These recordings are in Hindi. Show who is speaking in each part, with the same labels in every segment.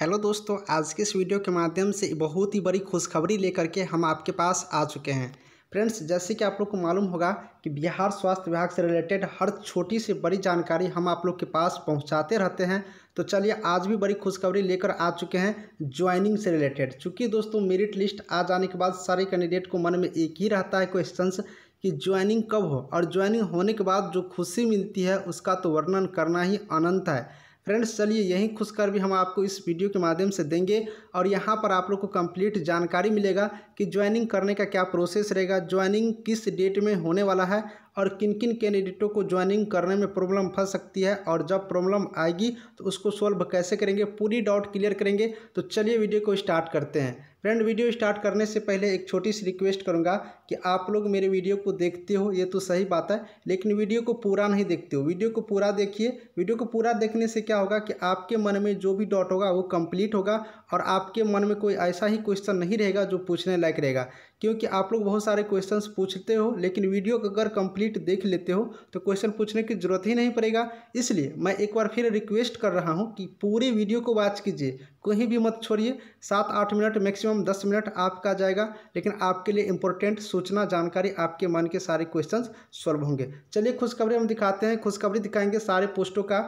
Speaker 1: हेलो दोस्तों आज के इस वीडियो के माध्यम से बहुत ही बड़ी खुशखबरी लेकर के हम आपके पास आ चुके हैं फ्रेंड्स जैसे कि आप लोग को मालूम होगा कि बिहार स्वास्थ्य विभाग से रिलेटेड हर छोटी से बड़ी जानकारी हम आप लोग के पास पहुंचाते रहते हैं तो चलिए आज भी बड़ी खुशखबरी लेकर आ चुके हैं ज्वाइनिंग से रिलेटेड चूँकि दोस्तों मेरिट लिस्ट आ जाने के बाद सारे कैंडिडेट को मन में एक ही रहता है क्वेश्चंस कि ज्वाइनिंग कब हो और ज्वाइनिंग होने के बाद जो खुशी मिलती है उसका तो वर्णन करना ही अनंत है फ्रेंड्स चलिए यही कर भी हम आपको इस वीडियो के माध्यम से देंगे और यहाँ पर आप लोग को कंप्लीट जानकारी मिलेगा कि ज्वाइनिंग करने का क्या प्रोसेस रहेगा ज्वाइनिंग किस डेट में होने वाला है और किन किन कैंडिडेटों को ज्वाइनिंग करने में प्रॉब्लम फंस सकती है और जब प्रॉब्लम आएगी तो उसको सॉल्व कैसे करेंगे पूरी डाउट क्लियर करेंगे तो चलिए वीडियो को स्टार्ट करते हैं फ्रेंड वीडियो स्टार्ट करने से पहले एक छोटी सी रिक्वेस्ट करूंगा कि आप लोग मेरे वीडियो को देखते हो ये तो सही बात है लेकिन वीडियो को पूरा नहीं देखते हो वीडियो को पूरा देखिए वीडियो को पूरा देखने से क्या होगा कि आपके मन में जो भी डॉट होगा वो कंप्लीट होगा और आपके मन में कोई ऐसा ही क्वेश्चन नहीं रहेगा जो पूछने लायक रहेगा क्योंकि आप लोग बहुत सारे क्वेश्चन पूछते हो लेकिन वीडियो को अगर कंप्लीट देख लेते हो तो क्वेश्चन पूछने की ज़रूरत ही नहीं पड़ेगा इसलिए मैं एक बार फिर रिक्वेस्ट कर रहा हूँ कि पूरे वीडियो को वॉच कीजिए कहीं भी मत छोड़िए सात आठ मिनट मैक्सिमम दस मिनट आपका जाएगा लेकिन आपके लिए इंपॉर्टेंट सूचना जानकारी आपके मन के सारे क्वेश्चन सॉल्व होंगे चलिए खुशखबरी हम दिखाते हैं खुशखबरी दिखाएंगे सारे पोस्टों का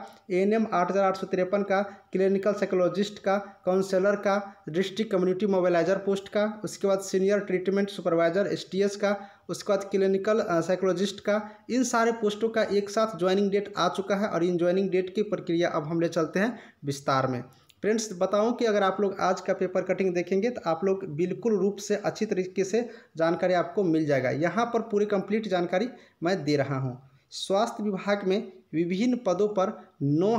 Speaker 1: एन एम आठ हज़ार आठ सौ तिरपन का क्लिनिकल साइकोलॉजिस्ट का काउंसलर का डिस्ट्रिक्ट कम्युनिटी मोबिलाइजर पोस्ट का उसके बाद senior treatment department supervisor STS का उसके बाद क्लिनिकल साइकोलॉजिस्ट का इन सारे पोस्टों का एक साथ ज्वाइनिंग डेट आ चुका है और इन ज्वाइनिंग डेट की प्रक्रिया अब हम ले चलते हैं विस्तार में फ्रेंड्स बताऊं कि अगर आप लोग आज का पेपर कटिंग देखेंगे तो आप लोग बिल्कुल रूप से अच्छी तरीके से जानकारी आपको मिल जाएगा यहाँ पर पूरी कंप्लीट जानकारी मैं दे रहा हूँ स्वास्थ्य विभाग में विभिन्न पदों पर नौ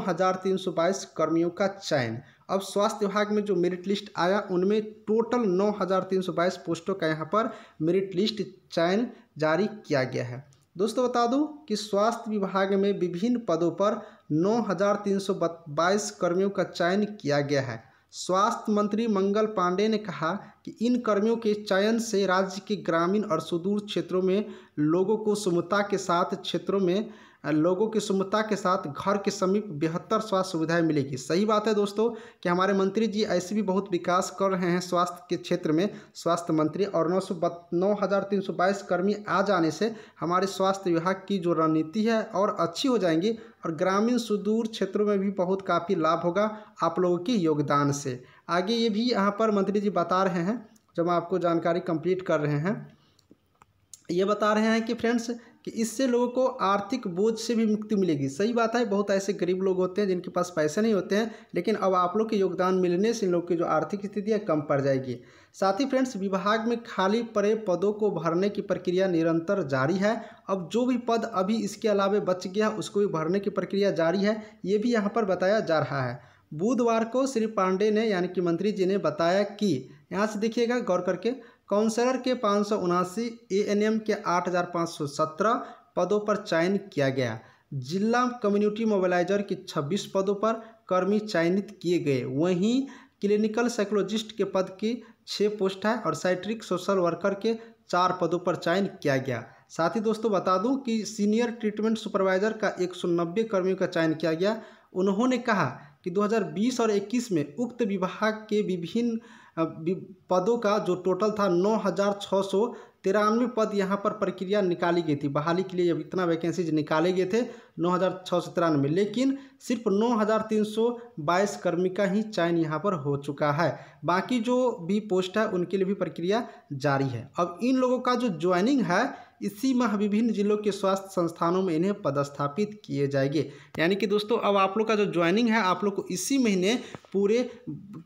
Speaker 1: कर्मियों का चयन अब स्वास्थ्य विभाग में जो मेरिट लिस्ट आया उनमें टोटल 9,322 पोस्टों का यहाँ पर मेरिट लिस्ट चयन जारी किया गया है दोस्तों बता दूँ कि स्वास्थ्य विभाग में विभिन्न पदों पर 9,322 कर्मियों का चयन किया गया है स्वास्थ्य मंत्री मंगल पांडे ने कहा कि इन कर्मियों के चयन से राज्य के ग्रामीण और सुदूर क्षेत्रों में लोगों को सुमता के साथ क्षेत्रों में लोगों की सुमता के साथ घर के समीप बेहतर स्वास्थ्य सुविधाएं मिलेगी सही बात है दोस्तों कि हमारे मंत्री जी ऐसे भी बहुत विकास कर रहे हैं स्वास्थ्य के क्षेत्र में स्वास्थ्य मंत्री और नौ सौ नौ हज़ार तीन सौ बाईस कर्मी आ जाने से हमारे स्वास्थ्य विभाग की जो रणनीति है और अच्छी हो जाएंगी और ग्रामीण सुदूर क्षेत्रों में भी बहुत काफ़ी लाभ होगा आप लोगों के योगदान से आगे ये भी यहाँ पर मंत्री जी बता रहे हैं जब हम आपको जानकारी कंप्लीट कर रहे हैं ये बता रहे हैं कि फ्रेंड्स कि इससे लोगों को आर्थिक बोझ से भी मुक्ति मिलेगी सही बात है बहुत ऐसे गरीब लोग होते हैं जिनके पास पैसे नहीं होते हैं लेकिन अब आप लोग के योगदान मिलने से इन लोगों की जो आर्थिक स्थिति है कम पड़ जाएगी साथ ही फ्रेंड्स विभाग में खाली पड़े पदों को भरने की प्रक्रिया निरंतर जारी है अब जो भी पद अभी इसके अलावा बच गया उसको भी भरने की प्रक्रिया जारी है ये भी यहाँ पर बताया जा रहा है बुधवार को श्री पांडे ने यानी कि मंत्री जी ने बताया कि यहाँ से देखिएगा गौर करके काउंसलर के पाँच सौ उनासी ए के आठ हज़ार पाँच सौ सत्रह पदों पर चयन किया गया जिला कम्युनिटी मोबिलाइजर के छब्बीस पदों पर कर्मी चयनित किए गए वहीं क्लिनिकल साइकोलॉजिस्ट के पद की छः पोस्ट है और साइट्रिक सोशल वर्कर के चार पदों पर चयन किया गया साथ ही दोस्तों बता दूं कि सीनियर ट्रीटमेंट सुपरवाइजर का नब्बे कर्मियों का चयन किया गया उन्होंने कहा कि 2020 और 21 में उक्त विभाग के विभिन्न पदों का जो टोटल था नौ हज़ार छः सौ तिरानवे पद यहाँ पर प्रक्रिया निकाली गई थी बहाली के लिए जब इतना वैकेंसीज निकाले गए थे नौ हज़ार छः सौ तिरानवे लेकिन सिर्फ नौ हज़ार तीन सौ बाईस कर्मी का ही चयन यहाँ पर हो चुका है बाकी जो भी पोस्ट है उनके लिए भी प्रक्रिया जारी है अब इन लोगों का जो ज्वाइनिंग है इसी माह विभिन्न जिलों के स्वास्थ्य संस्थानों में इन्हें पदस्थापित किए जाएंगे यानी कि दोस्तों अब आप लोग का जो ज्वाइनिंग है आप लोग को इसी महीने पूरे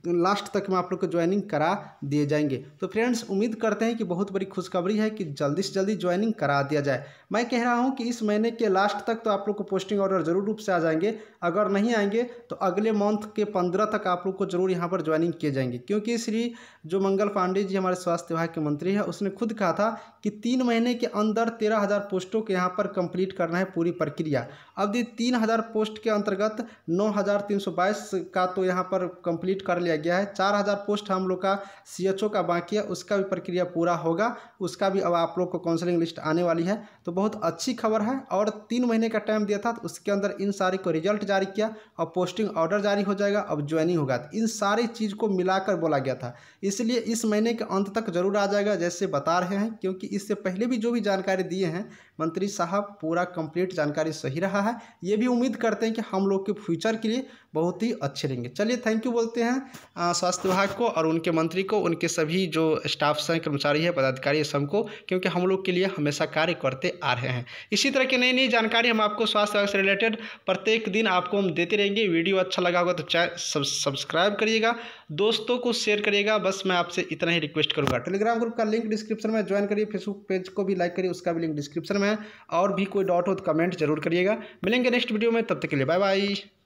Speaker 1: लास्ट तक में आप लोग को ज्वाइनिंग करा दिए जाएंगे तो फ्रेंड्स उम्मीद करते हैं कि बहुत बड़ी खुशखबरी है कि जल्दी से जल्दी ज्वाइनिंग करा दिया जाए मैं कह रहा हूँ कि इस महीने के लास्ट तक तो आप लोग को पोस्टिंग ऑर्डर ज़रूर रूप से आ जाएंगे अगर नहीं आएंगे तो अगले मंथ के पंद्रह तक आप लोग को जरूर यहाँ पर ज्वाइनिंग किए जाएंगे क्योंकि श्री जो मंगल पांडे जी हमारे स्वास्थ्य विभाग के मंत्री हैं उसने खुद कहा था कि तीन महीने के अंदर तेरह हज़ार पोस्टों के यहाँ पर कंप्लीट करना है पूरी प्रक्रिया अब ये तीन हज़ार पोस्ट के अंतर्गत नौ हज़ार तीन सौ बाईस का तो यहाँ पर कंप्लीट कर लिया गया है चार हज़ार पोस्ट हम लोग का सी एच ओ का बाकी है उसका भी प्रक्रिया पूरा होगा उसका भी अब आप लोग को काउंसलिंग लिस्ट आने वाली है तो बहुत अच्छी खबर है और तीन महीने का टाइम दिया था तो उसके अंदर इन सारी को रिजल्ट जारी किया और पोस्टिंग ऑर्डर जारी हो जाएगा अब ज्वाइनिंग होगा इन सारी चीज़ को मिलाकर बोला गया था इसलिए इस महीने के अंत तक जरूर आ जाएगा जैसे बता रहे हैं क्योंकि इससे पहले भी जो भी जानकारी दिए हैं मंत्री साहब पूरा कंप्लीट जानकारी सही रहा है ये भी उम्मीद करते हैं कि हम लोग के फ्यूचर के लिए बहुत ही अच्छे रहेंगे चलिए थैंक यू बोलते हैं स्वास्थ्य विभाग को और उनके मंत्री को उनके सभी जो स्टाफ हैं कर्मचारी हैं पदाधिकारी है सबको क्योंकि हम लोग के लिए हमेशा कार्य करते आ रहे हैं इसी तरह की नई नई जानकारी हम आपको स्वास्थ्य विभाग से रिलेटेड प्रत्येक दिन आपको हम देते रहेंगे वीडियो अच्छा लगा होगा तो चैनल सब्सक्राइब करिएगा दोस्तों को शेयर करिएगा बस मैं आपसे इतना ही रिक्वेस्ट करूँगा टेलीग्राम ग्रुप का लिंक डिस्क्रिप्शन में ज्वाइन करिए फेसबुक पेज को भी लाइक करिए उसका भी लिंक डिस्क्रिप्शन में है और भी कोई डाउट हो तो कमेंट जरूर करिएगा मिलेंगे नेक्स्ट वीडियो में तब तक के लिए बाय बाय